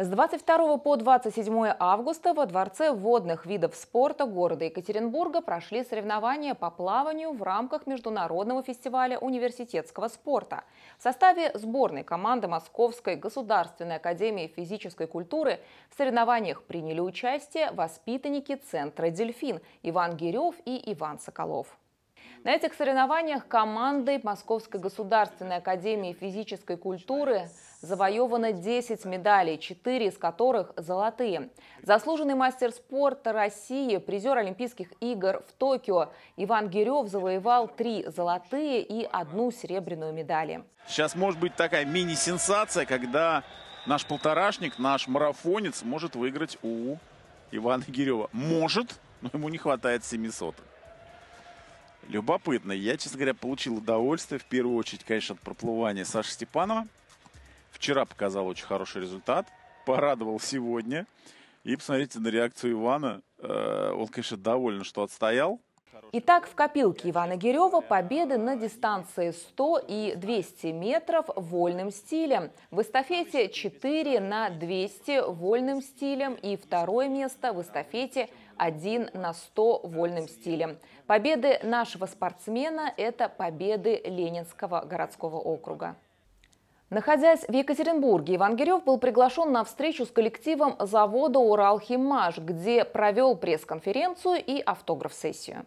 С 22 по 27 августа во Дворце водных видов спорта города Екатеринбурга прошли соревнования по плаванию в рамках Международного фестиваля университетского спорта. В составе сборной команды Московской государственной академии физической культуры в соревнованиях приняли участие воспитанники Центра «Дельфин» Иван Гирев и Иван Соколов. На этих соревнованиях команды Московской государственной академии физической культуры завоевано 10 медалей, 4 из которых – золотые. Заслуженный мастер спорта России, призер Олимпийских игр в Токио Иван Гирев завоевал 3 золотые и одну серебряную медали. Сейчас может быть такая мини-сенсация, когда наш полторашник, наш марафонец может выиграть у Ивана Гирева. Может, но ему не хватает 700. Любопытно. Я, честно говоря, получил удовольствие, в первую очередь, конечно, от проплывания Саши Степанова. Вчера показал очень хороший результат. Порадовал сегодня. И посмотрите на реакцию Ивана. Э, он, конечно, доволен, что отстоял. Итак, в копилке Ивана Гирева победы на дистанции 100 и 200 метров вольным стилем. В эстафете 4 на 200 вольным стилем и второе место в эстафете 1 на 100 вольным стилем. Победы нашего спортсмена – это победы Ленинского городского округа. Находясь в Екатеринбурге, Иван Гирев был приглашен на встречу с коллективом завода «Уралхимаш», где провел пресс-конференцию и автограф-сессию.